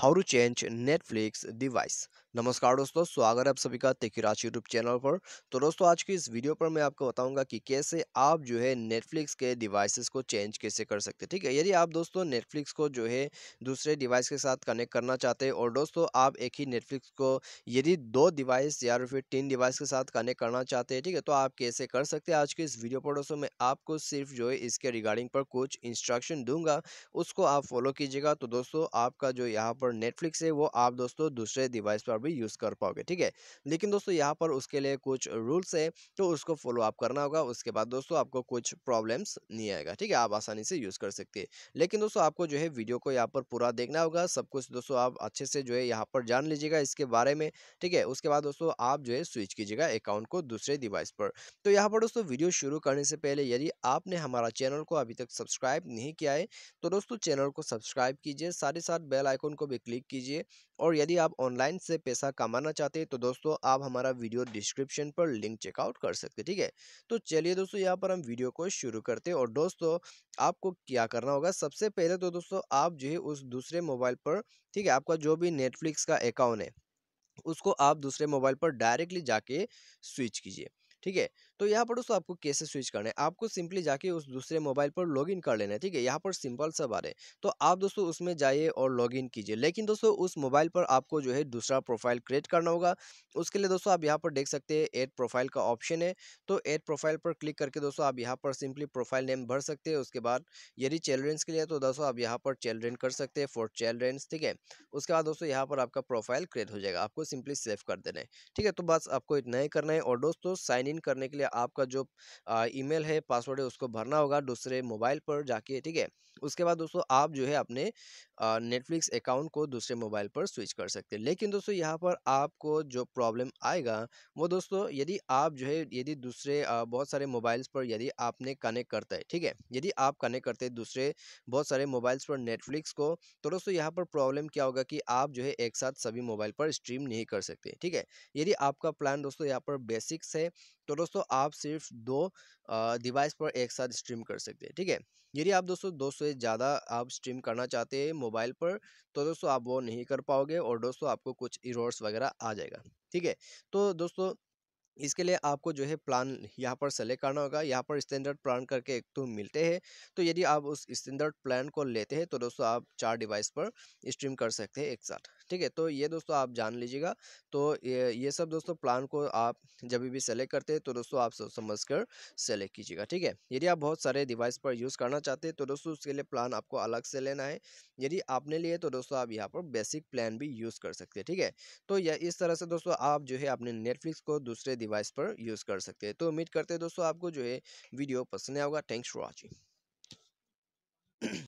how to change netflix device नमस्कार दोस्तों स्वागत है आप सभी का तेखिराज यूट्यूब चैनल पर तो दोस्तों आज की इस वीडियो पर मैं आपको बताऊंगा कि कैसे आप जो है नेटफ्लिक्स के डिवाइसेस को चेंज कैसे कर सकते हैं ठीक है यदि आप दोस्तों नेटफ्लिक्स को जो है दूसरे डिवाइस के साथ कनेक्ट करना चाहते हैं और दोस्तों आप एक ही नेटफ्लिक्स को यदि दो डिवाइस या फिर तीन डिवाइस के साथ कनेक्ट करना चाहते हैं ठीक है तो आप कैसे कर सकते हैं आज के इस वीडियो पर दोस्तों मैं आपको सिर्फ जो है इसके रिगार्डिंग पर कुछ इंस्ट्रक्शन दूंगा उसको आप फॉलो कीजिएगा तो दोस्तों आपका जो यहाँ पर नेटफ्लिक्स है वो आप दोस्तों दूसरे डिवाइस पर भी यूज़ कर पाओगे ठीक है लेकिन दोस्तों यहाँ पर उसके लिए कुछ रूल्स है तो उसको फॉलो अप करना होगा उसके बाद दोस्तों आपको कुछ प्रॉब्लम्स नहीं आएगा ठीक है आप आसानी से यूज़ कर सकते हैं लेकिन दोस्तों आपको जो है वीडियो को यहाँ पर पूरा देखना होगा सब कुछ दोस्तों आप अच्छे से जो है यहाँ पर जान लीजिएगा इसके बारे में ठीक है उसके बाद दोस्तों आप जो है स्विच कीजिएगा अकाउंट को दूसरे डिवाइस पर तो यहाँ पर दोस्तों वीडियो शुरू करने से पहले यदि आपने हमारा चैनल को अभी तक सब्सक्राइब नहीं किया है तो दोस्तों चैनल को सब्सक्राइब कीजिए साथ ही साथ बेल आइकॉन को भी क्लिक कीजिए और यदि आप ऑनलाइन से पैसा कमाना चाहते हैं तो दोस्तों आप हमारा वीडियो डिस्क्रिप्शन पर लिंक चेकआउट कर सकते हैं ठीक है तो चलिए दोस्तों यहाँ पर हम वीडियो को शुरू करते हैं और दोस्तों आपको क्या करना होगा सबसे पहले तो दोस्तों आप जो है उस दूसरे मोबाइल पर ठीक है आपका जो भी नेटफ्लिक्स का अकाउंट है उसको आप दूसरे मोबाइल पर डायरेक्टली जाके स्विच कीजिए ठीक है तो यहाँ पर दोस्तों आपको कैसे स्विच करना है आपको सिंपली जाके उस दूसरे मोबाइल पर लॉगिन कर लेना है ठीक है यहाँ पर सिंपल सब आ रहे हैं तो आप दोस्तों उसमें जाइए और लॉगिन कीजिए लेकिन दोस्तों उस मोबाइल पर आपको जो है दूसरा प्रोफाइल क्रिएट करना होगा उसके लिए दोस्तों आप यहाँ पर देख सकते हैं एड प्रोफाइल का ऑप्शन है तो एड प्रोफाइल पर क्लिक करके दोस्तों आप यहाँ पर सिंपली प्रोफाइल नेम भर सकते हैं उसके बाद यदि चिल्ड्रेंस के लिए तो दोस्तों आप यहाँ पर चिल्ड्रेन कर सकते हैं फॉर चिल्ड्रेंस ठीक है उसके बाद दोस्तों यहाँ पर आपका प्रोफाइल क्रिएट हो जाएगा आपको सिंपली सेव कर देना है ठीक है तो बस आपको इतना ही करना है और दोस्तों साइन इन करने के लिए आपका जो ईमेल है पासवर्ड है उसको भरना होगा दूसरे मोबाइल पर जाके ठीक है उसके बाद दोस्तों आप जो है अपने नेटफ्लिक्स अकाउंट को दूसरे मोबाइल पर स्विच कर सकते हैं लेकिन दोस्तों यहाँ पर आपको जो प्रॉब्लम आएगा वो दोस्तों यदि आप जो है यदि दूसरे बहुत सारे मोबाइल्स पर यदि आपने कनेक्ट करता है ठीक है यदि आप कनेक्ट करते हैं दूसरे बहुत सारे मोबाइल्स पर नेटफ्लिक्स को तो दोस्तों यहाँ पर प्रॉब्लम क्या होगा कि आप जो है एक साथ सभी मोबाइल पर स्ट्रीम नहीं कर सकते ठीक है यदि आपका प्लान दोस्तों यहाँ पर बेसिक्स है तो दोस्तों आप सिर्फ दो डिवाइस पर एक साथ स्ट्रीम कर सकते हैं ठीक है यदि आप दोस्तों दो से ज़्यादा आप स्ट्रीम करना चाहते हैं मोबाइल पर तो दोस्तों आप वो नहीं कर पाओगे और दोस्तों आपको कुछ इरोर्स वगैरह आ जाएगा ठीक है तो दोस्तों इसके लिए आपको जो है प्लान यहाँ पर सेलेक्ट करना होगा यहाँ पर स्टैंडर्ड प्लान करके एक तो मिलते हैं तो यदि आप उस स्टैंडर्ड प्लान को लेते हैं तो दोस्तों आप चार डिवाइस पर स्ट्रीम कर सकते हैं एक साथ ठीक है तो ये दोस्तों आप जान लीजिएगा तो ये ये सब दोस्तों प्लान को आप जब भी सेलेक्ट करते हैं तो दोस्तों आप समझ कर सेलेक्ट कीजिएगा ठीक है यदि आप बहुत सारे डिवाइस पर यूज़ करना चाहते हैं तो दोस्तों उसके लिए प्लान आपको अलग से लेना है यदि आपने लिए तो दोस्तों आप यहाँ पर बेसिक प्लान भी यूज़ कर सकते हैं ठीक है तो यह इस तरह से दोस्तों आप जो है अपने नेटफ्लिक्स को दूसरे डिवाइस पर यूज़ कर सकते हैं तो उम्मीद करते हैं दोस्तों आपको जो है वीडियो पसंद आएगा थैंक्स फॉर वॉचिंग